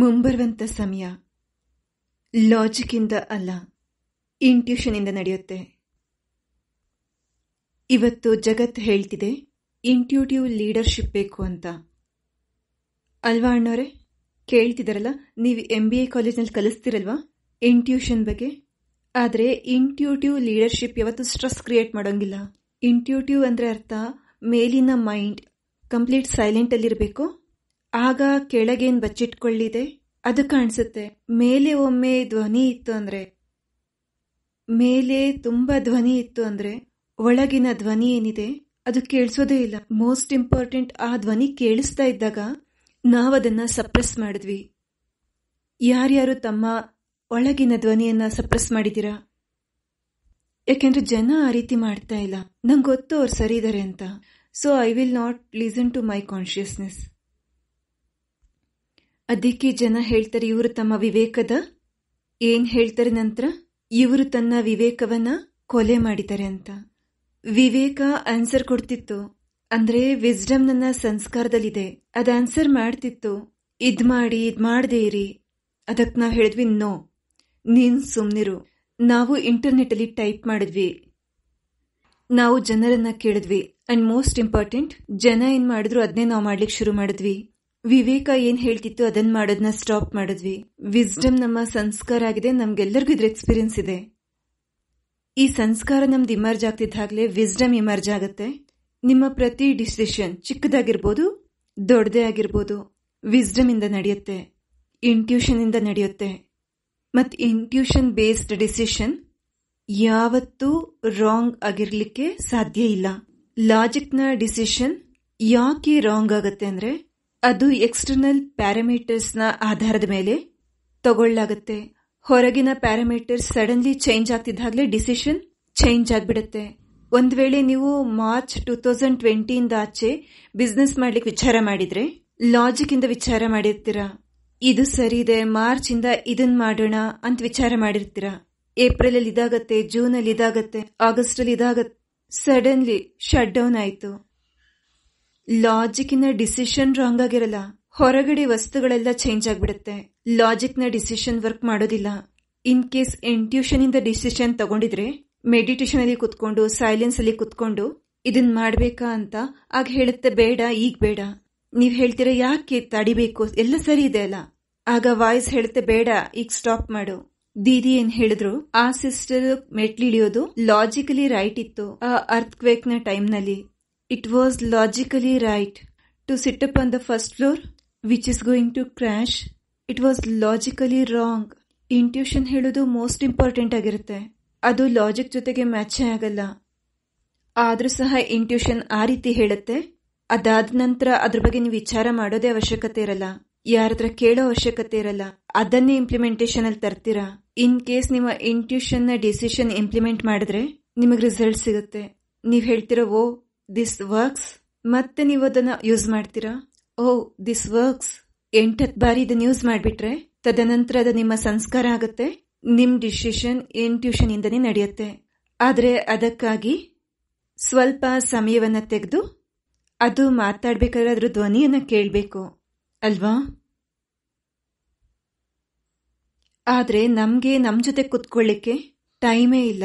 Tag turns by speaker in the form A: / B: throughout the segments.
A: ಮುಂಬರುವಂಥ ಸಮಯ ಲಾಜಿಕ್ಕಿಂದ ಅಲ್ಲ ಇಂದ ನಡೆಯುತ್ತೆ ಇವತ್ತು ಜಗತ್ ಹೇಳ್ತಿದೆ ಇಂಟ್ಯೂಟಿವ್ ಲೀಡರ್ಶಿಪ್ ಬೇಕು ಅಂತ ಅಲ್ವಾ ಅಣ್ಣವರೇ ಕೇಳ್ತಿದಾರಲ್ಲ ನೀವು ಎಂ ಬಿ ಎ ಕಾಲೇಜ್ನಲ್ಲಿ ಕಲಿಸ್ತಿರಲ್ವಾ ಇಂಟ್ಯೂಷನ್ ಬಗ್ಗೆ ಆದರೆ ಇಂಟ್ಯೂಟಿವ್ ಲೀಡರ್ಶಿಪ್ ಯಾವತ್ತೂ ಸ್ಟ್ರೆಸ್ ಕ್ರಿಯೇಟ್ ಮಾಡೋಂಗಿಲ್ಲ ಇಂಟ್ಯೂಟಿವ್ ಅಂದರೆ ಅರ್ಥ ಮೇಲಿನ ಮೈಂಡ್ ಕಂಪ್ಲೀಟ್ ಸೈಲೆಂಟಲ್ಲಿರಬೇಕು ಆಗ ಕೆಳಗೇನ್ ಬಚ್ಚಿಟ್ಕೊಳ್ಳಿದೆ ಅದು ಕಾಣಿಸುತ್ತೆ ಮೇಲೆ ಒಮ್ಮೆ ಧ್ವನಿ ಇತ್ತು ಅಂದ್ರೆ ಮೇಲೆ ತುಂಬಾ ಧ್ವನಿ ಇತ್ತು ಅಂದ್ರೆ ಒಳಗಿನ ಧ್ವನಿ ಏನಿದೆ ಅದು ಕೇಳಿಸೋದೇ ಇಲ್ಲ ಮೋಸ್ಟ್ ಇಂಪಾರ್ಟೆಂಟ್ ಆ ಧ್ವನಿ ಕೇಳಿಸ್ತಾ ಇದ್ದಾಗ ನಾವದನ್ನು ಸಪ್ರೆಸ್ ಮಾಡಿದ್ವಿ ಯಾರ್ಯಾರು ತಮ್ಮ ಒಳಗಿನ ಧ್ವನಿಯನ್ನ ಸಪ್ರೆಸ್ ಮಾಡಿದ್ದೀರಾ ಯಾಕೆಂದ್ರೆ ಜನ ಆ ರೀತಿ ಮಾಡ್ತಾ ಇಲ್ಲ ನಂಗೆ ಗೊತ್ತು ಅವ್ರು ಸರಿ ಇದ್ದಾರೆ ಅಂತ so I will not listen to my consciousness ಅದಕ್ಕೆ ಜನ ಹೇಳ್ತಾರೆ ಇವರು ತಮ್ಮ ವಿವೇಕದ ಏನು ಹೇಳ್ತಾರೆ ನಂತರ ಇವರು ತನ್ನ ವಿವೇಕವನ್ನ ಕೊಲೆ ಮಾಡಿದ್ದಾರೆ ಅಂತ ವಿವೇಕ ಆನ್ಸರ್ ಕೊಡ್ತಿತ್ತು ಅಂದ್ರೆ ವಿಸ್ಡಮ್ ನನ್ನ ಸಂಸ್ಕಾರದಲ್ಲಿದೆ ಅದ ಆನ್ಸರ್ ಮಾಡ್ತಿತ್ತು ಇದ್ ಮಾಡಿ ಇದ್ ಮಾಡದೇ ಇರಿ ಅದಕ್ಕೆ ನಾವು ಹೇಳಿದ್ವಿ ನೋ ನೀನ್ ಸುಮ್ನಿರು ನಾವು ಇಂಟರ್ನೆಟ್ ಅಲ್ಲಿ ಟೈಪ್ ಮಾಡಿದ್ವಿ ನಾವು ಜನರನ್ನ ಕೇಳಿದ್ವಿ ಅಂಡ್ ಮೋಸ್ಟ್ ಇಂಪಾರ್ಟೆಂಟ್ ಜನ ಏನ್ ಮಾಡಿದ್ರು ಅದನ್ನೇ ನಾವು ಮಾಡ್ಲಿಕ್ಕೆ ಶುರು ಮಾಡಿದ್ವಿ ವಿವೇಕ ಏನ್ ಹೇಳ್ತಿತ್ತು ಅದನ್ನ ಮಾಡೋದನ್ನ ಸ್ಟಾಪ್ ಮಾಡಿದ್ವಿ ವಿಸ್ಡಮ್ ನಮ್ಮ ಸಂಸ್ಕಾರ ಆಗಿದೆ ನಮ್ಗೆಲ್ಲರಿಗೂ ಇದ್ರ ಎಕ್ಸ್ಪೀರಿಯನ್ಸ್ ಇದೆ ಈ ಸಂಸ್ಕಾರ ನಮ್ದು ಇಮರ್ಜ್ ಆಗ್ತಿದ್ದಾಗಲೇ ವಿಸ್ಡಮ್ ಇಮರ್ಜ್ ಆಗುತ್ತೆ ನಿಮ್ಮ ಪ್ರತಿ ಡಿಸಿಷನ್ ಚಿಕ್ಕದಾಗಿರ್ಬೋದು ದೊಡ್ಡದೇ ಆಗಿರ್ಬೋದು ವಿಸ್ಡಮ್ ಇಂದ ನಡೆಯುತ್ತೆ ಇಂಟ್ಯೂಷನ್ ಇಂದ ನಡೆಯುತ್ತೆ ಮತ್ತು ಇಂಟ್ಯೂಷನ್ ಬೇಸ್ಡ್ ಡಿಸಿಷನ್ ಯಾವತ್ತೂ ರಾಂಗ್ ಆಗಿರ್ಲಿಕ್ಕೆ ಸಾಧ್ಯ ಇಲ್ಲ ಲಾಜಿಕ್ನ ಡಿಸಿಷನ್ ಯಾಕೆ ರಾಂಗ್ ಆಗುತ್ತೆ ಅಂದರೆ ಅದು ಎಕ್ಸ್ಟರ್ನಲ್ ಪ್ಯಾರಾಮೀಟರ್ಸ್ನ ಆಧಾರದ ಮೇಲೆ ತಗೊಳ್ಳಾಗತ್ತೆ ಹೊರಗಿನ ಪ್ಯಾರಾಮೀಟರ್ ಸಡನ್ಲಿ ಚೇಂಜ್ ಆಗ್ತಿದ್ದಾಗಲೇ ಡಿಸಿಷನ್ ಚೇಂಜ್ ಆಗಿಬಿಡುತ್ತೆ ಒಂದು ವೇಳೆ ನೀವು ಮಾರ್ಚ್ ಟೂ ತೌಸಂಡ್ ಟ್ವೆಂಟಿಯಿಂದ ಆಚೆ ಬಿಸ್ನೆಸ್ ಮಾಡ್ಲಿಕ್ಕೆ ವಿಚಾರ ಮಾಡಿದ್ರೆ ಲಾಜಿಕ್ ಇಂದ ವಿಚಾರ ಮಾಡಿರ್ತೀರಾ ಇದು ಸರಿ ಇದೆ ಮಾರ್ಚ್ ಇಂದ ಇದನ್ ಮಾಡೋಣ ಅಂತ ವಿಚಾರ ಮಾಡಿರ್ತೀರಾ ಏಪ್ರಿಲ್ ಅಲ್ಲಿ ಇದಾಗತ್ತೆ ಜೂನ್ ಅಲ್ಲಿ ಇದಾಗತ್ತೆ ಆಗಸ್ಟ್ ಅಲ್ಲಿ ಇದಾಗತ್ತೆ ಸಡನ್ಲಿ ಶಟ್ ಡೌನ್ ಆಯ್ತು ನ ಡಿಸಿಷನ್ ರಾಂಗ್ ಆಗಿರಲ್ಲ ಹೊರಗಡೆ ವಸ್ತುಗಳೆಲ್ಲ ಚೇಂಜ್ ಆಗಿಬಿಡುತ್ತೆ ನ ಡಿಸಿಷನ್ ವರ್ಕ್ ಮಾಡೋದಿಲ್ಲ ಇನ್ ಕೇಸ್ ಇಂಟ್ಯೂಷನ್ ಇಂದ ಡಿಸಿಷನ್ ತಗೊಂಡಿದ್ರೆ ಮೆಡಿಟೇಷನ್ ಅಲ್ಲಿ ಕುತ್ಕೊಂಡು ಸೈಲೆನ್ಸ್ ಅಲ್ಲಿ ಕುತ್ಕೊಂಡು ಇದನ್ ಮಾಡ್ಬೇಕಾ ಅಂತ ಆಗ ಹೇಳುತ್ತೆ ಬೇಡ ಈಗ ಬೇಡ ನೀವ್ ಹೇಳ್ತೀರಾ ಯಾಕೆ ತಡಿಬೇಕು ಎಲ್ಲ ಸರಿ ಇದೆ ಅಲ್ಲ ಆಗ ವಾಯ್ಸ್ ಹೇಳುತ್ತೆ ಬೇಡ ಈಗ ಸ್ಟಾಪ್ ಮಾಡು ದೀದಿ ಏನ್ ಹೇಳಿದ್ರು ಆ ಸಿಸ್ಟರ್ ಮೆಟ್ಲಿಳಿಯೋದು ಲಾಜಿಕಲಿ ರೈಟ್ ಇತ್ತು ಆ ಅರ್ತ್ ಕ್ವೇಕ್ ನ ಟೈಮ್ ನಲ್ಲಿ was logically right to sit up on the first floor which which going to to it was logically wrong in intuition ಹೇಳೋದು ಮೋಸ್ಟ್ ಇಂಪಾರ್ಟೆಂಟ್ ಆಗಿರುತ್ತೆ ಅದು ಲಾಜಿಕ್ ಜೊತೆಗೆ ಮ್ಯಾಚೇ ಆಗಲ್ಲ ಆದರೂ ಸಹ ಇಂಟ್ಯೂಷನ್ ಆ ರೀತಿ ಹೇಳುತ್ತೆ ಅದಾದ ನಂತರ ಅದ್ರ ಬಗ್ಗೆ ನೀವು ವಿಚಾರ ಮಾಡೋದೇ ಅವಶ್ಯಕತೆ ಇರಲ್ಲ ಯಾರತ್ರ ಕೇಳೋ ಅವಶ್ಯಕತೆ ಇರಲ್ಲ ಅದನ್ನೇ ಇಂಪ್ಲಿಮೆಂಟೇಷನ್ ಅಲ್ಲಿ ತರ್ತೀರಾ ಇನ್ ಕೇಸ್ ನಿಮ್ಮ ಇಂಟ್ಯೂಷನ್ ನ ಡಿಸಿಷನ್ ಇಂಪ್ಲಿಮೆಂಟ್ ಮಾಡಿದ್ರೆ ನಿಮಗೆ ರಿಸಲ್ಟ್ ಸಿಗುತ್ತೆ ನೀವು ಹೇಳ್ತಿರೋ ಓ ದಿಸ್ ವರ್ಕ್ಸ್ ಮತ್ತೆ ನೀವು ಅದನ್ನ ಯೂಸ್ ಮಾಡ್ತೀರಾ ಓ ದಿಸ್ ವರ್ಕ್ಸ್ ಎಂಟತ್ ಬಾರಿ ಇದನ್ನ ಯೂಸ್ ಮಾಡಿಬಿಟ್ರೆ ತದನಂತರ ಅದು ನಿಮ್ಮ ಸಂಸ್ಕಾರ ಆಗುತ್ತೆ ನಿಮ್ ಡಿಸಿಷನ್ ಇಂಟ್ಯೂಷನ್ ಇಂದನೇ ನಡೆಯುತ್ತೆ ಆದರೆ ಅದಕ್ಕಾಗಿ ಸ್ವಲ್ಪ ಸಮಯವನ್ನು ತೆಗೆದು ಅದು ಮಾತಾಡ್ಬೇಕಾದ್ರೆ ಅದ್ರ ಧ್ವನಿಯನ್ನ ಕೇಳಬೇಕು ಅಲ್ವಾ ಆದರೆ ನಮಗೆ ನಮ್ಮ ಜೊತೆ ಕುತ್ಕೊಳ್ಳಿಕ್ಕೆ ಟೈಮೇ ಇಲ್ಲ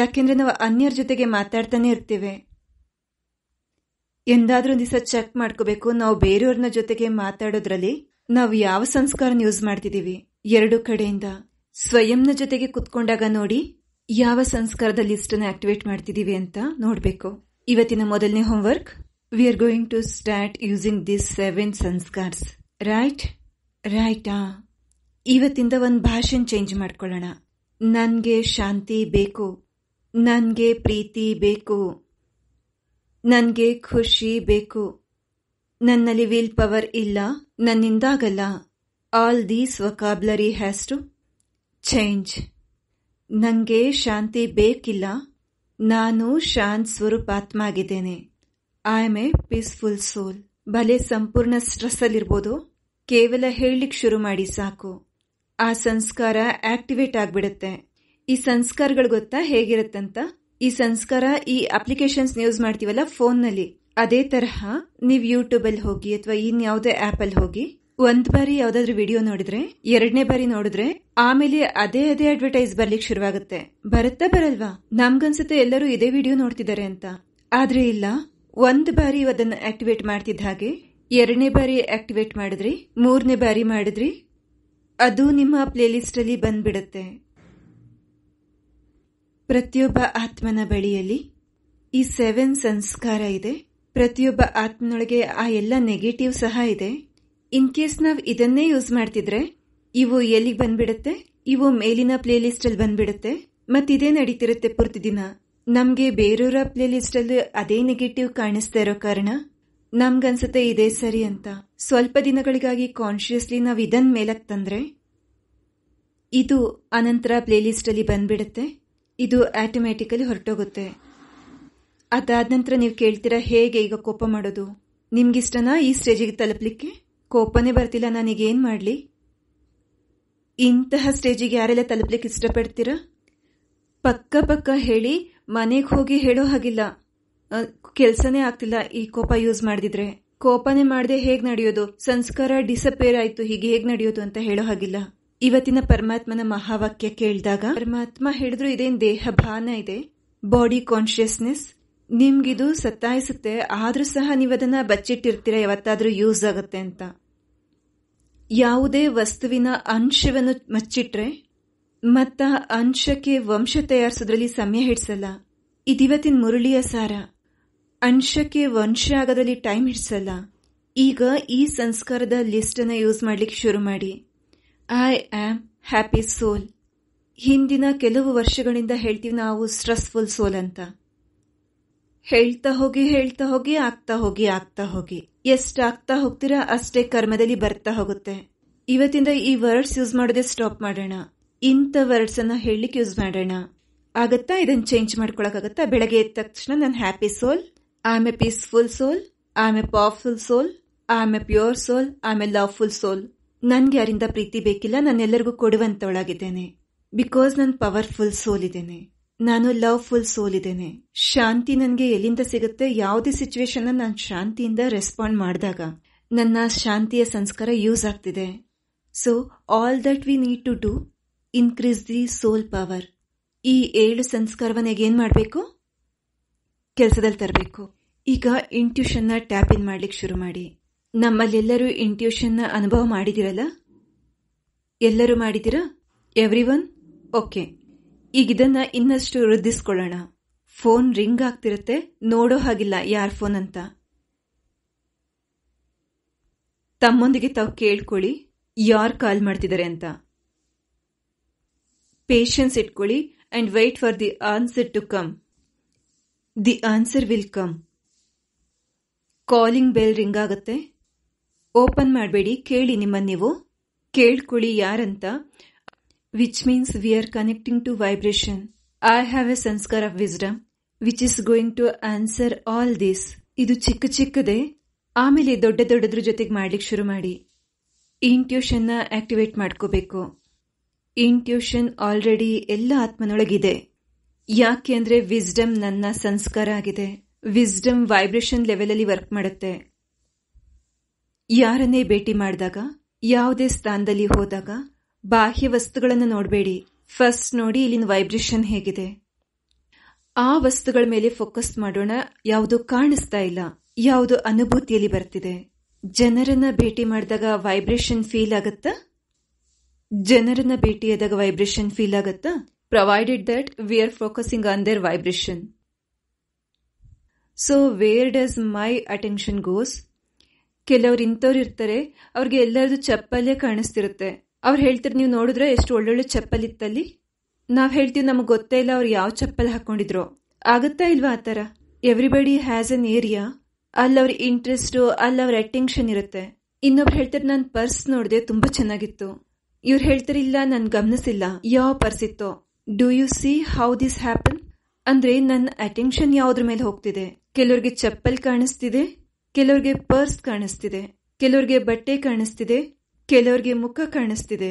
A: ಯಾಕೆಂದ್ರೆ ನಾವು ಅನ್ಯರ ಜೊತೆಗೆ ಮಾತಾಡ್ತಾನೆ ಇರ್ತೀವಿ ಎಂದಾದ್ರೂ ದಿವಸ ಚೆಕ್ ಮಾಡ್ಕೋಬೇಕು ನಾವು ಬೇರೆಯವ್ರನ್ನ ಜೊತೆಗೆ ಮಾತಾಡೋದ್ರಲ್ಲಿ ನಾವು ಯಾವ ಸಂಸ್ಕಾರನ ಯೂಸ್ ಮಾಡ್ತಿದ್ದೀವಿ ಎರಡು ಕಡೆಯಿಂದ ಸ್ವಯಂನ ಜೊತೆಗೆ ಕುತ್ಕೊಂಡಾಗ ನೋಡಿ ಯಾವ ಸಂಸ್ಕಾರದ ಲಿಸ್ಟನ್ನು ಆಕ್ಟಿವೇಟ್ ಮಾಡ್ತಿದ್ದೀವಿ ಅಂತ ನೋಡಬೇಕು ಇವತ್ತಿನ ಮೊದಲನೇ homework we are going to start using this seven ಸಂಸ್ಕಾರ್ಸ್ ರೈಟ್ ರೈಟಾ ಇವತ್ತಿಂದ ಒಂದು ಭಾಷೆನ್ ಚೇಂಜ್ ಮಾಡ್ಕೊಳ್ಳೋಣ ನನಗೆ ಶಾಂತಿ ಬೇಕು ನನಗೆ ಪ್ರೀತಿ ಬೇಕು ನನಗೆ ಖುಷಿ ಬೇಕು ನನ್ನಲ್ಲಿ ವಿಲ್ ಪವರ್ ಇಲ್ಲ ನನ್ನಿಂದಾಗಲ್ಲ all these vocabulary has to change ನನಗೆ ಶಾಂತಿ ಬೇಕಿಲ್ಲ ನಾನು ಶಾಂತ್ ಆಗಿದ್ದೇನೆ I am a peaceful soul ಭಲೆ ಸಂಪೂರ್ಣ ಸ್ಟ್ರೆಸ್ ಅಲ್ಲಿರ್ಬೋದು ಕೇವಲ ಹೇಳಲಿಕ್ಕೆ ಶುರು ಮಾಡಿ ಸಾಕು ಆ ಸಂಸ್ಕಾರ ಆಕ್ಟಿವೇಟ್ ಆಗಿಬಿಡುತ್ತೆ ಈ ಸಂಸ್ಕಾರಗಳು ಗೊತ್ತಾ ಹೇಗಿರುತ್ತಂತ ಈ ಸಂಸ್ಕಾರ ಈ ಅಪ್ಲಿಕೇಶನ್ಸ್ ಯೂಸ್ ಮಾಡ್ತೀವಲ್ಲ ನಲ್ಲಿ ಅದೇ ತರಹ ನೀವು ಯೂಟ್ಯೂಬ್ ಅಲ್ಲಿ ಹೋಗಿ ಅಥವಾ ಇನ್ಯಾವುದೇ ಆಪ್ ಅಲ್ಲಿ ಹೋಗಿ ಒಂದ್ ಬಾರಿ ಯಾವ್ದಾದ್ರು ವಿಡಿಯೋ ನೋಡಿದ್ರೆ ಎರಡನೇ ಬಾರಿ ನೋಡಿದ್ರೆ ಆಮೇಲೆ ಅದೇ ಅದೇ ಅಡ್ವರ್ಟೈಸ್ ಬರ್ಲಿಕ್ಕೆ ಶುರುವಾಗುತ್ತೆ ಬರುತ್ತಾ ಬರಲ್ವಾ ನಮ್ಗನ್ಸುತ್ತೆ ಎಲ್ಲರೂ ಇದೇ ವಿಡಿಯೋ ನೋಡ್ತಿದ್ದಾರೆ ಅಂತ ಆದ್ರೆ ಇಲ್ಲ ಒಂದ್ ಬಾರಿ ಅದನ್ನ ಆಕ್ಟಿವೇಟ್ ಮಾಡ್ತಿದ್ದ ಹಾಗೆ ಎರಡನೇ ಬಾರಿ ಆಕ್ಟಿವೇಟ್ ಮಾಡಿದ್ರಿ ಮೂರನೇ ಬಾರಿ ಮಾಡಿದ್ರಿ ಅದು ನಿಮ್ಮ ಪ್ಲೇಲಿಸ್ಟ್ ಅಲ್ಲಿ ಬಂದ್ಬಿಡುತ್ತೆ ಪ್ರತಿಯೊಬ್ಬ ಆತ್ಮನ ಬಳಿಯಲ್ಲಿ ಈ ಸೆವೆನ್ ಸಂಸ್ಕಾರ ಇದೆ ಪ್ರತಿಯೊಬ್ಬ ಆತ್ಮನೊಳಗೆ ಆ ಎಲ್ಲ ನೆಗೆಟಿವ್ ಸಹ ಇದೆ ಇನ್ ಕೇಸ್ ನಾವು ಇದನ್ನೇ ಯೂಸ್ ಮಾಡ್ತಿದ್ರೆ ಇವು ಎಲ್ಲಿಗೆ ಬಂದ್ಬಿಡುತ್ತೆ ಇವು ಮೇಲಿನ ಪ್ಲೇ ಲಿಸ್ಟ್ ಅಲ್ಲಿ ಬಂದ್ಬಿಡುತ್ತೆ ಮತ್ತಿದೇ ನಡೀತಿರುತ್ತೆ ಪೂರ್ತಿ ದಿನ ನಮಗೆ ಬೇರೆಯವರ ಪ್ಲೇ ಲಿಸ್ಟ್ ಅಲ್ಲಿ ಅದೇ ನೆಗೆಟಿವ್ ಕಾಣಿಸ್ತಾ ಇರೋ ಕಾರಣ ನಮ್ಗನ್ಸುತ್ತೆ ಇದೇ ಸರಿ ಅಂತ ಸ್ವಲ್ಪ ದಿನಗಳಿಗಾಗಿ ಕಾನ್ಶಿಯಸ್ಲಿ ನಾವು ಇದನ್ ಮೇಲಕ್ಕೆ ತಂದ್ರೆ ಇದು ಅನಂತರ ಪ್ಲೇ ಲಿಸ್ಟ್ ಅಲ್ಲಿ ಬಂದ್ಬಿಡುತ್ತೆ ಇದು ಆಟೋಮ್ಯಾಟಿಕಲಿ ಹೊರಟೋಗುತ್ತೆ ಅದಾದ ನಂತರ ನೀವು ಕೇಳ್ತೀರಾ ಹೇಗೆ ಈಗ ಕೋಪ ಮಾಡೋದು ನಿಮ್ಗಿಷ್ಟನಾ ಈ ಸ್ಟೇಜಿಗೆ ತಲುಪಲಿಕ್ಕೆ ಕೋಪನೇ ಬರ್ತಿಲ್ಲ ಏನು ಮಾಡಲಿ ಇಂತಹ ಸ್ಟೇಜಿಗೆ ಯಾರೆಲ್ಲ ತಲುಪಲಿಕ್ಕೆ ಇಷ್ಟಪಡ್ತೀರಾ ಪಕ್ಕ ಪಕ್ಕ ಹೇಳಿ ಮನೆಗೆ ಹೋಗಿ ಹೇಳೋ ಹಾಗಿಲ್ಲ ಕೆಲಸನೇ ಆಗ್ತಿಲ್ಲ ಈ ಕೋಪ ಯೂಸ್ ಮಾಡಿದ್ರೆ ಕೋಪನೇ ಮಾಡದೆ ಹೇಗೆ ನಡೆಯೋದು ಸಂಸ್ಕಾರ ಡಿಸಪೇರ್ ಆಯಿತು ಹೀಗೆ ಹೇಗೆ ನಡೆಯೋದು ಅಂತ ಹೇಳೋ ಹಾಗಿಲ್ಲ ಇವತ್ತಿನ ಪರಮಾತ್ಮನ ಮಹಾವಾಕ್ಯ ಕೇಳಿದಾಗ ಪರಮಾತ್ಮ ಹೇಳಿದ್ರು ಇದೇನ್ ದೇಹ ಭಾನ ಇದೆ ಬಾಡಿ ಕಾನ್ಶಿಯಸ್ನೆಸ್ ನಿಮ್ಗಿದು ಸತ್ತಾಯಿಸುತ್ತೆ ಆದ್ರೂ ಸಹ ನೀವು ಅದನ್ನ ಬಚ್ಚಿಟ್ಟಿರ್ತೀರ ಯಾವತ್ತಾದ್ರೂ ಯೂಸ್ ಆಗುತ್ತೆ ಅಂತ ಯಾವುದೇ ವಸ್ತುವಿನ ಅಂಶವನ್ನು ಮಚ್ಚಿಟ್ರೆ ಮತ್ತ ಅಂಶಕ್ಕೆ ವಂಶ ತಯಾರಿಸೋದ್ರಲ್ಲಿ ಸಮಯ ಹಿಡಿಸಲ್ಲ ಇದಿವತ್ತಿನ ಮುರುಳಿಯ ಸಾರ ಅಂಶಕ್ಕೆ ವಂಶ ಆಗೋದ್ರಲ್ಲಿ ಟೈಮ್ ಹಿಡಿಸಲ್ಲ ಈಗ ಈ ಸಂಸ್ಕಾರದ ಲಿಸ್ಟ್ ಅನ್ನ ಯೂಸ್ ಮಾಡ್ಲಿಕ್ಕೆ ಶುರು ಮಾಡಿ ಐ ಆಮ್ ಹ್ಯಾಪಿ ಸೋಲ್ ಹಿಂದಿನ ಕೆಲವು ವರ್ಷಗಳಿಂದ ಹೇಳ್ತೀವಿ ನಾವು ಸ್ಟ್ರೆಸ್ಫುಲ್ ಸೋಲ್ ಅಂತ ಹೇಳ್ತಾ ಹೋಗಿ ಹೇಳ್ತಾ ಹೋಗಿ ಆಗ್ತಾ ಹೋಗಿ ಆಗ್ತಾ ಹೋಗಿ ಎಷ್ಟಾಗ್ತಾ ಹೋಗ್ತೀರಾ ಅಷ್ಟೇ ಕರ್ಮದಲ್ಲಿ ಬರ್ತಾ ಹೋಗುತ್ತೆ ಇವತ್ತಿಂದ ಈ ವರ್ಡ್ಸ್ ಯೂಸ್ ಮಾಡೋದೇ ಸ್ಟಾಪ್ ಮಾಡೋಣ ಇಂಥ ವರ್ಡ್ಸ್ ಅನ್ನ ಹೇಳಲಿಕ್ಕೆ ಯೂಸ್ ಮಾಡೋಣ ಆಗತ್ತಾ ಇದನ್ನ ಚೇಂಜ್ ಮಾಡ್ಕೊಳಕ್ಕಾಗತ್ತಾ ಬೆಳಗ್ಗೆ ಎದ್ದ ತಕ್ಷಣ ನನ್ನ happy soul am peaceful soul am powerful soul am pure soul am a loveful soul ನನ್ಗೆ ಯಾರಿಂದ ಪ್ರೀತಿ ಬೇಕಿಲ್ಲ ನಾನು ಎಲ್ಲರಿಗೂ ಕೊಡುವಂತವಳಾಗಿದ್ದೇನೆ ಬಿಕಾಸ್ ನಾನು ಪವರ್ಫುಲ್ ಸೋಲ್ ಇದ್ದೇನೆ ನಾನು ಲವ್ ಫುಲ್ ಸೋಲ್ ಇದ್ದೇನೆ ಶಾಂತಿ ನನಗೆ ಎಲ್ಲಿಂದ ಸಿಗುತ್ತೆ ಯಾವುದೇ ಸಿಚುವೇಶನ್ ನಾನು ಶಾಂತಿಯಿಂದ ರೆಸ್ಪಾಂಡ್ ಮಾಡಿದಾಗ ನನ್ನ ಶಾಂತಿಯ ಸಂಸ್ಕಾರ ಯೂಸ್ ಆಗ್ತಿದೆ so all that we need to do increase the soul power ಈ ಏಳು ಸಂಸ್ಕಾರವನ್ನು ಏನು ಮಾಡಬೇಕು ಕೆಲಸದಲ್ಲಿ ತರಬೇಕು ಈಗ ಇಂಟ್ಯೂಷನ್ನ ಟ್ಯಾಪ್ ಇನ್ ಮಾಡ್ಲಿಕ್ಕೆ ಶುರು ಮಾಡಿ ನಮ್ಮಲ್ಲೆಲ್ಲರೂ ಇಂಟ್ಯೂಷನ್ನ ಅನುಭವ ಮಾಡಿದಿರಲ್ಲ ಎಲ್ಲರೂ ಮಾಡಿದಿರಾ ಎವ್ರಿ ಒನ್ ಓಕೆ ಈಗ ಇದನ್ನ ಇನ್ನಷ್ಟು ವೃದ್ಧಿಸ್ಕೊಳ್ಳೋಣ ಫೋನ್ ರಿಂಗ್ ಆಗ್ತಿರತ್ತೆ ನೋಡೋ ಹಾಗಿಲ್ಲ ಯಾರ ಫೋನ್ ಅಂತ ತಮ್ಮೊಂದಿಗೆ ತಾವು ಕೇಳ್ಕೊಳ್ಳಿ ಯಾರು ಕಾಲ್ ಮಾಡ್ತಿದ್ದಾರೆ ಅಂತ ಪೇಷನ್ಸ್ ಇಟ್ಕೊಳ್ಳಿ and wait for the answer to come the answer will come calling bell ring ಆಗುತ್ತೆ ಓಪನ್ ಮಾಡಬೇಡಿ ಕೇಳಿ ನಿಮ್ಮ ನೀವು ಕೇಳ್ಕೊಳ್ಳಿ ಯಾರಂತ which means we are connecting to vibration I have a ಸಂಸ್ಕಾರ್ of wisdom which is going to answer all this ಇದು ಚಿಕ್ಕ ಚಿಕ್ಕದೆ ಆಮೇಲೆ ದೊಡ್ಡ ದೊಡ್ಡದ್ರ ಜೊತೆಗೆ ಮಾಡ್ಲಿಕ್ಕೆ ಶುರು ಮಾಡಿ ಇಂಟ್ಯೂಷನ್ನ ಆಕ್ಟಿವೇಟ್ ಮಾಡ್ಕೋಬೇಕು ಇಂಟ್ಯೂಷನ್ ಆಲ್ರೆಡಿ ಎಲ್ಲ ಆತ್ಮನೊಳಗಿದೆ ಯಾಕೆ ಅಂದ್ರೆ ವಿಸ್ಡಮ್ ನನ್ನ ಸಂಸ್ಕಾರ ಆಗಿದೆ ವಿಸ್ಡಮ್ ವೈಬ್ರೇಷನ್ ಲೆವೆಲಲ್ಲಿ ವರ್ಕ್ ಮಾಡುತ್ತೆ ಯಾರನ್ನೇ ಭೇಟಿ ಮಾಡಿದಾಗ ಯಾವುದೇ ಸ್ಥಾನದಲ್ಲಿ ಹೋದಾಗ ಬಾಹ್ಯ ವಸ್ತುಗಳನ್ನು ನೋಡಬೇಡಿ ಫಸ್ಟ್ ನೋಡಿ ಇಲ್ಲಿನ ವೈಬ್ರೇಷನ್ ಹೇಗಿದೆ ಆ ವಸ್ತುಗಳ ಮೇಲೆ ಫೋಕಸ್ ಮಾಡೋಣ ಯಾವುದು ಕಾಣಿಸ್ತಾ ಇಲ್ಲ ಯಾವುದು ಅನುಭೂತಿಯಲ್ಲಿ ಬರ್ತಿದೆ ಜನರನ್ನ ಭೇಟಿ ಮಾಡಿದಾಗ ವೈಬ್ರೇಷನ್ ಫೀಲ್ ಆಗತ್ತಾ ಜನರನ್ನ ಭೇಟಿಯಾದಾಗ ವೈಬ್ರೇಷನ್ ಫೀಲ್ ಆಗತ್ತಾ provided that we are focusing on their vibration so where does my attention goes ಕೆಲವ್ರು ಇಂಥವ್ರು ಇರ್ತಾರೆ ಅವ್ರಿಗೆ ಎಲ್ಲರದು ಚಪ್ಪಲೇ ಕಾಣಿಸ್ತಿರುತ್ತೆ ಅವ್ರು ಹೇಳ್ತಾರೆ ನೀವು ನೋಡಿದ್ರೆ ಎಷ್ಟು ಒಳ್ಳೊಳ್ಳೆ ಚಪ್ಪಲ್ ಇತ್ತಲ್ಲಿ ನಾವು ಹೇಳ್ತೀವಿ ನಮಗೆ ಗೊತ್ತೇ ಇಲ್ಲ ಅವ್ರು ಯಾವ ಚಪ್ಪಲ್ ಹಾಕೊಂಡಿದ್ರು ಆಗುತ್ತಾ ಇಲ್ವಾ ಆ ಥರ ಎವ್ರಿಬಡಿ ಹ್ಯಾಸ್ ಅನ್ ಏರಿಯಾ ಅಲ್ಲಿ ಅವ್ರ ಇಂಟ್ರೆಸ್ಟು ಅಲ್ಲಿ ಅವ್ರ ಅಟೆನ್ಷನ್ ಇರುತ್ತೆ ಇನ್ನೊಬ್ರು ಹೇಳ್ತಾರೆ ನಾನು ಪರ್ಸ್ ನೋಡಿದೆ ತುಂಬ ಚೆನ್ನಾಗಿತ್ತು ಇವ್ರು ಹೇಳ್ತಾರೆ ಇಲ್ಲ ನಾನು ಗಮನಿಸಿಲ್ಲ ಯಾವ ಪರ್ಸ್ ಇತ್ತು do you see how this happen ಅಂದ್ರೆ ನನ್ನ ಅಟೆನ್ಷನ್ ಯಾವ್ದ್ರ ಮೇಲೆ ಹೋಗ್ತಿದೆ ಕೆಲವ್ರಿಗೆ ಚಪ್ಪಲ್ ಕಾಣಿಸ್ತಿದೆ ಕೆಲವ್ರಿಗೆ ಪರ್ಸ್ ಕಾಣಿಸ್ತಿದೆ ಕೆಲವ್ರಿಗೆ ಬಟ್ಟೆ ಕಾಣಿಸ್ತಿದೆ ಕೆಲವ್ರಿಗೆ ಮುಖ ಕಾಣಿಸ್ತಿದೆ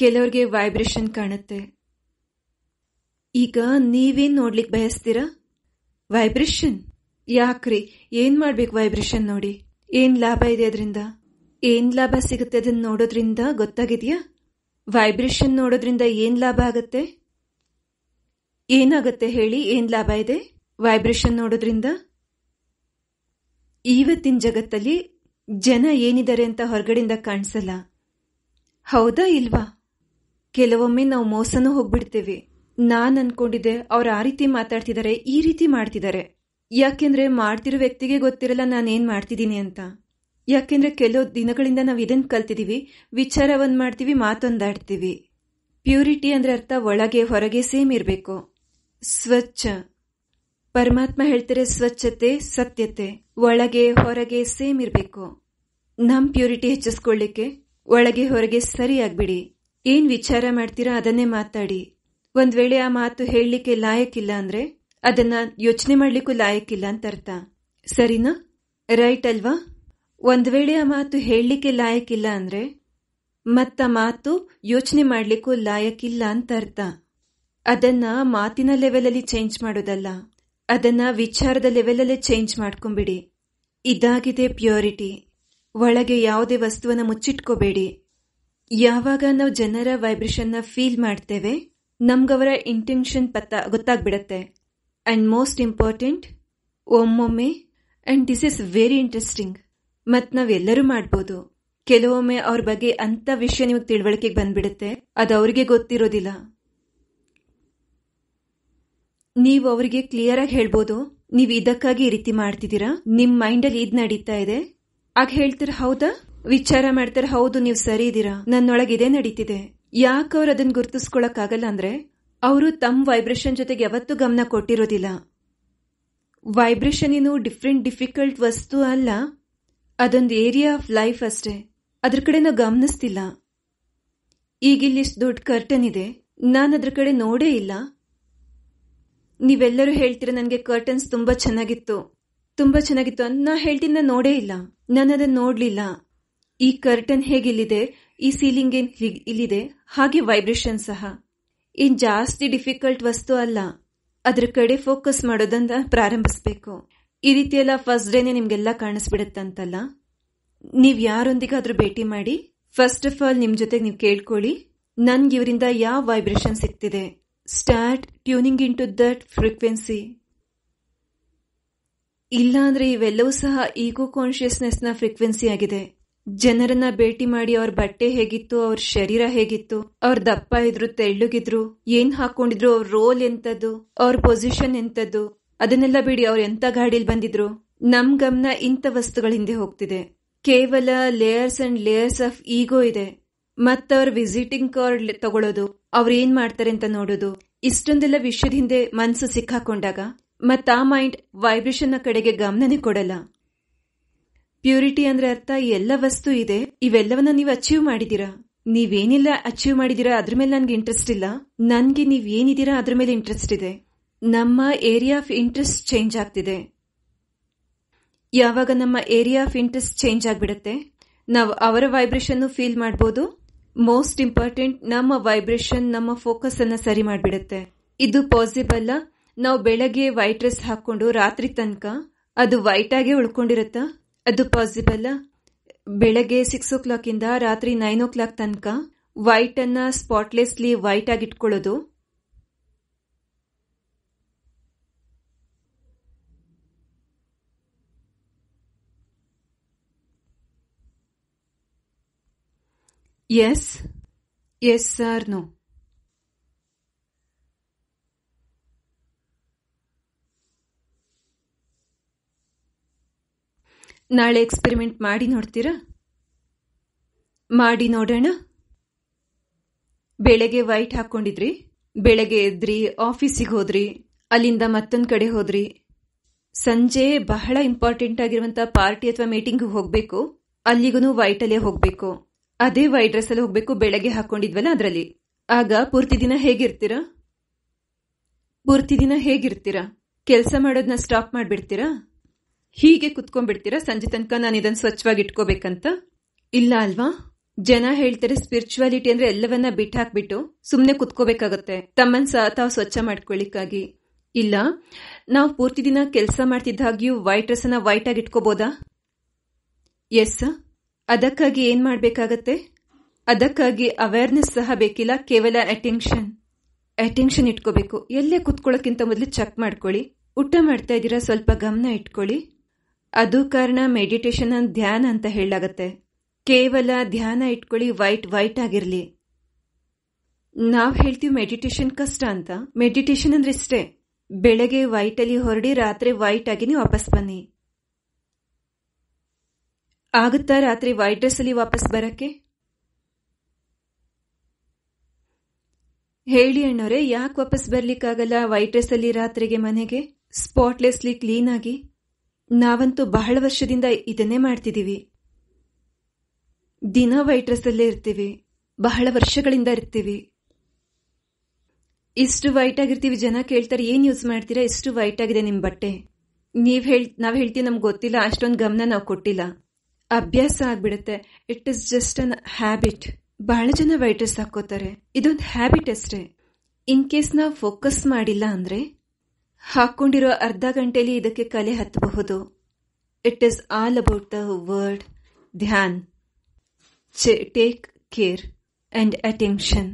A: ಕೆಲವ್ರಿಗೆ ವೈಬ್ರೇಷನ್ ಕಾಣುತ್ತೆ ಈಗ ನೀವೇನ್ ನೋಡ್ಲಿಕ್ಕೆ ಬಯಸ್ತೀರಾ ವೈಬ್ರೇಷನ್ ಯಾಕ್ರಿ ಏನ್ ಮಾಡ್ಬೇಕು ವೈಬ್ರೇಷನ್ ನೋಡಿ ಏನ್ ಲಾಭ ಇದೆ ಅದರಿಂದ ಏನ್ ಲಾಭ ಸಿಗುತ್ತೆ ಅದನ್ನ ನೋಡೋದ್ರಿಂದ ಗೊತ್ತಾಗಿದೆಯಾ ವೈಬ್ರೇಷನ್ ನೋಡೋದ್ರಿಂದ ಏನ್ ಲಾಭ ಆಗತ್ತೆ ಏನಾಗತ್ತೆ ಹೇಳಿ ಏನ್ ಲಾಭ ಇದೆ ವೈಬ್ರೇಷನ್ ನೋಡೋದ್ರಿಂದ ಇವತ್ತಿನ ಜಗತ್ತಲ್ಲಿ ಜನ ಏನಿದ್ದಾರೆ ಅಂತ ಹೊರಗಡೆಯಿಂದ ಕಾಣಿಸಲ್ಲ ಹೌದಾ ಇಲ್ವಾ ಕೆಲವೊಮ್ಮೆ ನಾವು ಮೋಸನೂ ಹೋಗ್ಬಿಡ್ತೇವೆ ನಾನು ಅನ್ಕೊಂಡಿದ್ದೆ ಅವ್ರು ಆ ರೀತಿ ಮಾತಾಡ್ತಿದ್ದಾರೆ ಈ ರೀತಿ ಮಾಡ್ತಿದ್ದಾರೆ ಯಾಕೆಂದ್ರೆ ಮಾಡ್ತಿರೋ ವ್ಯಕ್ತಿಗೆ ಗೊತ್ತಿರಲ್ಲ ನಾನೇನು ಮಾಡ್ತಿದ್ದೀನಿ ಅಂತ ಯಾಕೆಂದ್ರೆ ಕೆಲವು ದಿನಗಳಿಂದ ನಾವು ಇದನ್ನು ಕಲ್ತಿದ್ದೀವಿ ವಿಚಾರ ಮಾಡ್ತೀವಿ ಮಾತೊಂದಾಡ್ತೀವಿ ಪ್ಯೂರಿಟಿ ಅಂದರೆ ಅರ್ಥ ಒಳಗೆ ಹೊರಗೆ ಸೇಮ್ ಇರಬೇಕು ಸ್ವಚ್ಛ ಪರಮಾತ್ಮ ಹೇಳ್ತಾರೆ ಸ್ವಚ್ಛತೆ ಸತ್ಯತೆ ಒಳಗೆ ಹೊರಗೆ ಸೇಮ್ ಇರಬೇಕು ನಮ್ ಪ್ಯೂರಿಟಿ ಹೆಚ್ಚಿಸ್ಕೊಳ್ಳಿಕ್ಕೆ ಒಳಗೆ ಹೊರಗೆ ಸರಿಯಾಗ್ಬಿಡಿ ಏನ್ ವಿಚಾರ ಮಾಡ್ತೀರಾ ಅದನ್ನೇ ಮಾತಾಡಿ ಒಂದ್ ವೇಳೆ ಆ ಮಾತು ಹೇಳಲಿಕ್ಕೆ ಲಾಯಕ್ಕಿಲ್ಲ ಅಂದ್ರೆ ಅದನ್ನ ಯೋಚನೆ ಮಾಡ್ಲಿಕ್ಕೂ ಲಾಯಕ್ಕಿಲ್ಲ ಅಂತ ಅರ್ಥ ಸರಿನಾ ರೈಟ್ ಅಲ್ವಾ ಒಂದ್ ವೇಳೆ ಆ ಮಾತು ಹೇಳಲಿಕ್ಕೆ ಲಾಯಕ್ಕಿಲ್ಲ ಅಂದ್ರೆ ಮತ್ತ ಮಾತು ಯೋಚನೆ ಮಾಡ್ಲಿಕ್ಕೂ ಲಾಯಕ್ಕಿಲ್ಲ ಅಂತ ಅರ್ಥ ಅದನ್ನ ಮಾತಿನ ಲೆವೆಲಲ್ಲಿ ಚೇಂಜ್ ಮಾಡೋದಲ್ಲ ಅದನ್ನ ವಿಚಾರದ ಲೆವೆಲಲ್ಲೇ ಚೇಂಜ್ ಮಾಡ್ಕೊಂಬಿಡಿ ಇದಾಗಿದೆ ಪ್ಯೂರಿಟಿ ಒಳಗೆ ಯಾವುದೇ ವಸ್ತುವನ್ನು ಮುಚ್ಚಿಟ್ಕೋಬೇಡಿ ಯಾವಾಗ ನಾವು ಜನರ ವೈಬ್ರೇಷನ್ನ ಫೀಲ್ ಮಾಡ್ತೇವೆ ನಮ್ಗವರ ಇಂಟೆನ್ಷನ್ ಪತ್ತ ಗೊತ್ತಾಗ್ಬಿಡತ್ತೆ ಅಂಡ್ ಮೋಸ್ಟ್ ಇಂಪಾರ್ಟೆಂಟ್ ಒಮ್ಮೊಮ್ಮೆ and this is very interesting ಮತ್ ನಾವೆಲ್ಲರೂ ಮಾಡ್ಬೋದು ಕೆಲವೊಮ್ಮೆ ಅವ್ರ ಬಗ್ಗೆ ಅಂಥ ವಿಷಯ ನಿಮಗೆ ತಿಳುವಳಿಕೆಗೆ ಬಂದ್ಬಿಡುತ್ತೆ ಅದು ಅವರಿಗೆ ಗೊತ್ತಿರೋದಿಲ್ಲ ನೀವು ಅವರಿಗೆ ಕ್ಲಿಯರ್ ಆಗಿ ಹೇಳ್ಬೋದು ನೀವು ಇದಕ್ಕಾಗಿ ಈ ರೀತಿ ಮಾಡ್ತಿದ್ದೀರಾ ನಿಮ್ ಮೈಂಡ್ ಅಲ್ಲಿ ಇದ್ ನಡೀತಾ ಇದೆ ಆಗ ಹೇಳ್ತಾರೆ ಹೌದಾ ವಿಚಾರ ಮಾಡ್ತಾರೆ ಹೌದು ನೀವು ಸರಿ ಇದೀರಾ ನನ್ನೊಳಗೆ ಇದೇ ನಡೀತಿದೆ ಯಾಕೆ ಅವ್ರು ಅದನ್ನ ಗುರ್ತಿಸ್ಕೊಳಕ್ ಆಗಲ್ಲ ಅಂದ್ರೆ ಅವರು ತಮ್ಮ ವೈಬ್ರೇಷನ್ ಜೊತೆಗೆ ಯಾವತ್ತೂ ಗಮನ ಕೊಟ್ಟಿರೋದಿಲ್ಲ ವೈಬ್ರೇಷನ್ ಏನು ಡಿಫ್ರೆಂಟ್ ಡಿಫಿಕಲ್ಟ್ ವಸ್ತು ಅಲ್ಲ ಅದೊಂದು ಏರಿಯಾ ಆಫ್ ಲೈಫ್ ಅಷ್ಟೇ ಅದ್ರ ಕಡೆ ನಾವು ಗಮನಿಸ್ತಿಲ್ಲ ಈಗ ಇಲ್ಲಿ ದೊಡ್ಡ ಕರ್ಟನ್ ಇದೆ ನಾನು ಅದ್ರ ಕಡೆ ನೋಡೇ ಇಲ್ಲ ನೀವೆಲ್ಲರೂ ಹೇಳ್ತೀರ ನನಗೆ ಕರ್ಟನ್ಸ್ ತುಂಬಾ ಚೆನ್ನಾಗಿತ್ತು ತುಂಬಾ ಚೆನ್ನಾಗಿತ್ತು ಅಂತ ನಾ ಹೇಳ್ತೀನಿ ನಾನು ನೋಡೇ ಇಲ್ಲ ನಾನು ಅದನ್ನ ನೋಡ್ಲಿಲ್ಲ ಈ ಕರ್ಟನ್ ಹೇಗಿಲ್ಲಿದೆ ಈ ಸೀಲಿಂಗ್ ಏನ್ ಇಲ್ಲಿದೆ ಹಾಗೆ ವೈಬ್ರೇಷನ್ ಸಹ ಏನ್ ಜಾಸ್ತಿ ಡಿಫಿಕಲ್ಟ್ ವಸ್ತು ಅಲ್ಲ ಅದ್ರ ಕಡೆ ಫೋಕಸ್ ಮಾಡೋದನ್ನ ಪ್ರಾರಂಭಿಸಬೇಕು ಈ ರೀತಿ ಎಲ್ಲ ಫಸ್ಟ್ ಡೇನೆ ನಿಮ್ಗೆಲ್ಲ ಕಾಣಿಸ್ಬಿಡತ್ತಂತಲ್ಲ ನೀವ್ ಯಾರೊಂದಿಗಾದರೂ ಭೇಟಿ ಮಾಡಿ ಫಸ್ಟ್ ಆಫ್ ಆಲ್ ನಿಮ್ ಜೊತೆಗೆ ನೀವು ಕೇಳ್ಕೊಳ್ಳಿ ನನ್ಗೆ ಇವರಿಂದ ಯಾವ ವೈಬ್ರೇಷನ್ ಸಿಗ್ತಿದೆ start tuning into that frequency ಇಲ್ಲಾಂದ್ರೆ ಇವೆಲ್ಲವೂ ಸಹ ಈಗೋ ಕಾನ್ಷಿಯಸ್ನೆಸ್ನ ಫ್ರೀಕ್ವೆನ್ಸಿ ಆಗಿದೆ ಜನರನ್ನ ಭೇಟಿ ಮಾಡಿ ಅವ್ರ ಬಟ್ಟೆ ಹೇಗಿತ್ತು ಅವ್ರ ಶರೀರ ಹೇಗಿತ್ತು ಅವ್ರ ದಪ್ಪ ಇದ್ರು ತೆಳ್ಳುಗಿದ್ರು ಏನ್ ಹಾಕೊಂಡಿದ್ರು ಅವ್ರ ರೋಲ್ ಎಂತದ್ದು ಅವ್ರ ಪೊಸಿಷನ್ ಎಂತದ್ದು ಅದನ್ನೆಲ್ಲ ಬಿಡಿ ಅವ್ರ ಎಂತ ಗಾಡಿಲಿ ಬಂದಿದ್ರು ನಮ್ ಗಮನ ಇಂಥ ವಸ್ತುಗಳ ಹಿಂದೆ ಹೋಗ್ತಿದೆ ಕೇವಲ layers and layers of ego ಇದೆ ಮತ್ತವ್ರ ವಿಸಿಟಿಂಗ್ ಕಾರ್ಡ್ ತಗೊಳ್ಳೋದು ಏನ್ ಮಾಡ್ತಾರೆ ಅಂತ ನೋಡೋದು ಇಷ್ಟೊಂದೆಲ್ಲ ವಿಷಯದ ಹಿಂದೆ ಮನಸ್ಸು ಸಿಕ್ಕಾಕೊಂಡಾಗ ಮತ್ತ ಆ ಮೈಂಡ್ ವೈಬ್ರೇಷನ್ ಕಡೆಗೆ ಗಮನನೇ ಕೊಡಲ್ಲ ಪ್ಯೂರಿಟಿ ಅಂದ್ರೆ ಅರ್ಥ ಎಲ್ಲ ವಸ್ತು ಇದೆ ಇವೆಲ್ಲವನ್ನ ನೀವು ಅಚೀವ್ ಮಾಡಿದೀರಾ ನೀವೇನಿಲ್ಲ ಅಚೀವ್ ಮಾಡಿದೀರಾ ಅದ್ರ ಮೇಲೆ ನನ್ಗೆ ಇಂಟ್ರೆಸ್ಟ್ ಇಲ್ಲ ನನಗೆ ನೀವ್ ಏನಿದ್ದೀರಾ ಅದ್ರ ಮೇಲೆ ಇಂಟ್ರೆಸ್ಟ್ ಇದೆ ನಮ್ಮ ಏರಿಯಾ ಆಫ್ ಇಂಟ್ರೆಸ್ಟ್ ಚೇಂಜ್ ಆಗ್ತಿದೆ ಯಾವಾಗ ನಮ್ಮ ಏರಿಯಾ ಆಫ್ ಇಂಟ್ರೆಸ್ಟ್ ಚೇಂಜ್ ಆಗ್ಬಿಡುತ್ತೆ ನಾವು ಅವರ ವೈಬ್ರೇಷನ್ ಫೀಲ್ ಮಾಡಬಹುದು ಮೋಸ್ಟ್ ಇಂಪಾರ್ಟೆಂಟ್ ನಮ್ಮ ವೈಬ್ರೇಷನ್ ನಮ್ಮ ಫೋಕಸ್ ಅನ್ನ ಸರಿ ಮಾಡಿಬಿಡುತ್ತೆ ಇದು ಪಾಸಿಬಲ್ ನಾವು ಬೆಳಗ್ಗೆ ವೈಟ್ ಡ್ರೆಸ್ ಹಾಕೊಂಡು ರಾತ್ರಿ ತನಕ ಅದು ವೈಟ್ ಆಗೇ ಉಳ್ಕೊಂಡಿರುತ್ತಾ ಅದು ಪಾಸಿಬಲ್ ಬೆಳಗ್ಗೆ ಸಿಕ್ಸ್ ಓ ಕ್ಲಾಕ್ ಇಂದ ರಾತ್ರಿ ನೈನ್ ಓ ಕ್ಲಾಕ್ ತನಕ ವೈಟ್ ಅನ್ನ ಸ್ಪಾಟ್ಲೆಸ್ಲಿ ವೈಟ್ ಆಗಿ ಇಟ್ಕೊಳ್ಳೋದು ಎಸ್ ಎಸ್ ಸರ್ ನೋ ನಾಳೆ ಎಕ್ಸ್ಪೆರಿಮೆಂಟ್ ಮಾಡಿ ನೋಡ್ತೀರಾ ಮಾಡಿ ನೋಡೋಣ ಬೆಳಗ್ಗೆ ವೈಟ್ ಹಾಕ್ಕೊಂಡಿದ್ರಿ ಬೆಳಗ್ಗೆ ಎದ್ರಿ ಆಫೀಸಿಗೆ ಹೋದ್ರಿ ಅಲ್ಲಿಂದ ಮತ್ತೊಂದು ಕಡೆ ಹೋದ್ರಿ ಸಂಜೆ ಬಹಳ ಇಂಪಾರ್ಟೆಂಟ್ ಆಗಿರುವಂತಹ ಪಾರ್ಟಿ ಅಥವಾ ಮೀಟಿಂಗ್ ಹೋಗಬೇಕು ಅಲ್ಲಿಗೂ ವೈಟಲ್ಲೇ ಹೋಗಬೇಕು ಅದೇ ವೈಟ್ ಡ್ರೆಸ್ ಅಲ್ಲಿ ಹೋಗ್ಬೇಕು ಬೆಳಗ್ಗೆ ಹಾಕೊಂಡಿದ್ವಲ್ಲ ಅದರಲ್ಲಿ ಆಗ ಪೂರ್ತಿ ದಿನ ಹೇಗಿರ್ತೀರಾ ಪೂರ್ತಿ ದಿನ ಹೇಗಿರ್ತೀರಾ ಕೆಲಸ ಮಾಡೋದನ್ನ ಸ್ಟಾಪ್ ಮಾಡಿಬಿಡ್ತೀರಾ ಹೀಗೆ ಕುತ್ಕೊಂಡ್ಬಿಡ್ತೀರಾ ಸಂಜೆ ತನಕ ನಾನು ಇದನ್ನು ಸ್ವಚ್ಛವಾಗಿ ಇಟ್ಕೋಬೇಕಂತ ಇಲ್ಲ ಅಲ್ವಾ ಜನ ಹೇಳ್ತಾರೆ ಸ್ಪಿರಿಚುವಾಲಿಟಿ ಅಂದ್ರೆ ಎಲ್ಲವನ್ನ ಹಾಕ್ಬಿಟ್ಟು ಸುಮ್ಮನೆ ಕುತ್ಕೋಬೇಕಾಗತ್ತೆ ತಮ್ಮನ್ ಸಹ ತಾವು ಸ್ವಚ್ಛ ಮಾಡ್ಕೊಳ್ಳಿಕ್ಕಾಗಿ ಇಲ್ಲ ನಾವು ಪೂರ್ತಿ ದಿನ ಕೆಲಸ ಮಾಡ್ತಿದ್ದಾಗಿಯೂ ವೈಟ್ ಡ್ರೆಸ್ ಅನ್ನ ವೈಟ್ ಆಗಿ ಇಟ್ಕೋಬೋದಾ ಎಸ್ ಅದಕ್ಕಾಗಿ ಏನ್ ಮಾಡಬೇಕಾಗತ್ತೆ ಅದಕ್ಕಾಗಿ ಅವೇರ್ನೆಸ್ ಸಹ ಬೇಕಿಲ್ಲ ಕೇವಲ ಅಟೆನ್ಷನ್ ಅಟೆನ್ಷನ್ ಇಟ್ಕೋಬೇಕು ಎಲ್ಲೇ ಕುತ್ಕೊಳ್ಳೋಕ್ಕಿಂತ ಮೊದಲು ಚೆಕ್ ಮಾಡ್ಕೊಳ್ಳಿ ಊಟ ಮಾಡ್ತಾ ಇದ್ದೀರಾ ಸ್ವಲ್ಪ ಗಮನ ಇಟ್ಕೊಳ್ಳಿ ಅದು ಕಾರಣ ಮೆಡಿಟೇಷನ್ ಧ್ಯಾನ ಅಂತ ಹೇಳಲಾಗತ್ತೆ ಕೇವಲ ಧ್ಯಾನ ಇಟ್ಕೊಳ್ಳಿ ವೈಟ್ ವೈಟ್ ಆಗಿರಲಿ ನಾವು ಹೇಳ್ತೀವಿ ಮೆಡಿಟೇಷನ್ ಕಷ್ಟ ಅಂತ ಮೆಡಿಟೇಷನ್ ಅಂದ್ರೆ ಇಷ್ಟೇ ಬೆಳಗ್ಗೆ ವೈಟಲ್ಲಿ ಹೊರಡಿ ರಾತ್ರಿ ವೈಟ್ ಆಗಿ ನೀವು ವಾಪಸ್ ಬನ್ನಿ ಆಗುತ್ತಾ ರಾತ್ರಿ ವೈಟ್ ಅಲ್ಲಿ ವಾಪಸ್ ಬರಕ್ಕೆ ಹೇಳಿ ಅಣ್ಣವ್ರೆ ಯಾಕೆ ವಾಪಸ್ ಬರ್ಲಿಕ್ಕಾಗಲ್ಲ ವೈಟ್ ಅಲ್ಲಿ ರಾತ್ರಿಗೆ ಮನೆಗೆ ಸ್ಪಾಟ್ಲೆಸ್ಲಿ ಕ್ಲೀನ್ ಆಗಿ ನಾವಂತೂ ಬಹಳ ವರ್ಷದಿಂದ ಇದನ್ನೇ ಮಾಡ್ತಿದ್ದೀವಿ ದಿನ ವೈಟ್ ಅಲ್ಲೇ ಇರ್ತೀವಿ ಬಹಳ ವರ್ಷಗಳಿಂದ ಇರ್ತೀವಿ ಇಷ್ಟು ವೈಟ್ ಆಗಿರ್ತೀವಿ ಜನ ಕೇಳ್ತಾರೆ ಏನು ಯೂಸ್ ಮಾಡ್ತೀರಾ ಇಷ್ಟು ವೈಟ್ ಆಗಿದೆ ನಿಮ್ಮ ಬಟ್ಟೆ ನೀವು ಹೇಳ್ ನಾವು ಹೇಳ್ತೀವಿ ನಮ್ಗೆ ಗೊತ್ತಿಲ್ಲ ಅಷ್ಟೊಂದು ಗಮನ ನಾವು ಕೊಟ್ಟಿಲ್ಲ ಅಭ್ಯಾಸ ಆಗ್ಬಿಡುತ್ತೆ it is just an habit ಬಹಳ ಜನ ವೈಟರ್ಸ್ ಹಾಕೋತಾರೆ ಇದೊಂದು ಹ್ಯಾಬಿಟ್ ಅಷ್ಟೇ ಇನ್ ಕೇಸ್ ನಾವು ಫೋಕಸ್ ಮಾಡಿಲ್ಲ ಅಂದ್ರೆ ಹಾಕೊಂಡಿರೋ ಅರ್ಧ ಗಂಟೆಲಿ ಇದಕ್ಕೆ ಕಲೆ ಹತ್ತಬಹುದು it is all about the word ಧ್ಯಾನ್ ಟೇಕ್ ಕೇರ್ ಅಂಡ್ ಅಟೆನ್ಷನ್